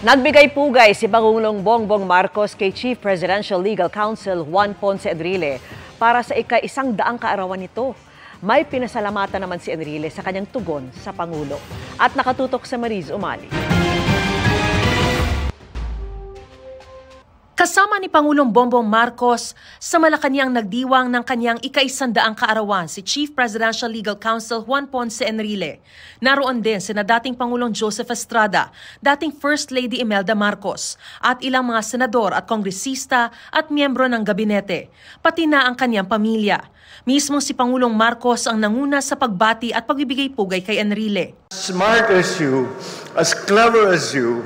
Nagbigay pugay si Pangulong Bongbong Marcos kay Chief Presidential Legal Counsel Juan Ponce Enrile para sa ika-isang daang kaarawan nito. May pinasalamatan naman si Enrile sa kanyang tugon sa Pangulo at nakatutok sa Mariz Umali. ni Pangulong Bongbong Marcos sa Malacanang nagdiwang ng kanyang ikaisandaang kaarawan si Chief Presidential Legal Counsel Juan Ponce Enrile. Naroon din si na dating Pangulong Joseph Estrada, dating First Lady Imelda Marcos, at ilang mga senador at kongresista at miyembro ng gabinete, pati na ang kanyang pamilya. Mismo si Pangulong Marcos ang nanguna sa pagbati at pagbibigay pugay kay Enrile. Smart as you, as clever as you,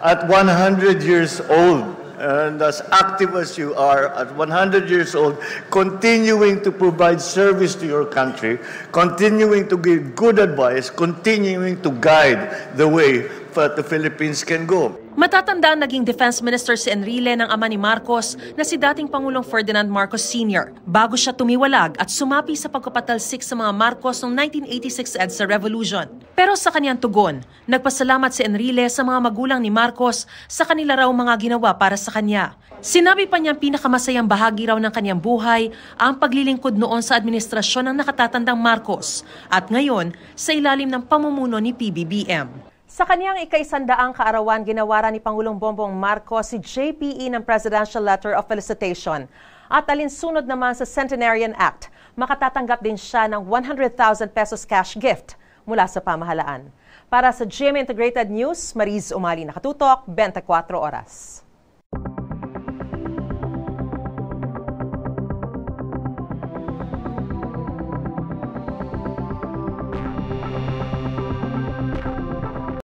at 100 years old, and as active as you are at 100 years old, continuing to provide service to your country, continuing to give good advice, continuing to guide the way that the Philippines can go. Matatanda naging Defense Minister si Enrile ng ama ni Marcos na si dating Pangulong Ferdinand Marcos Sr. bago siya tumiwalag at sumapi sa pagkapatalsik sa mga Marcos noong 1986 EDSA Revolution. Pero sa kanyang tugon, nagpasalamat si Enrile sa mga magulang ni Marcos sa kanila raw mga ginawa para sa kanya. Sinabi pa niyang pinakamasayang bahagi raw ng kanyang buhay ang paglilingkod noon sa administrasyon ng nakatatandang Marcos at ngayon sa ilalim ng pamumuno ni PBBM. Sa kaniyang ikaisandaang kaarawan, ginawaran ni Pangulong Bongbong Marcos si JPE ng Presidential Letter of Felicitation at alinsunod naman sa Centenarian Act. Makatatanggap din siya ng 100,000 pesos cash gift mula sa pamahalaan. Para sa GMA Integrated News, Mariz Umali Nakatutok, 24 Oras.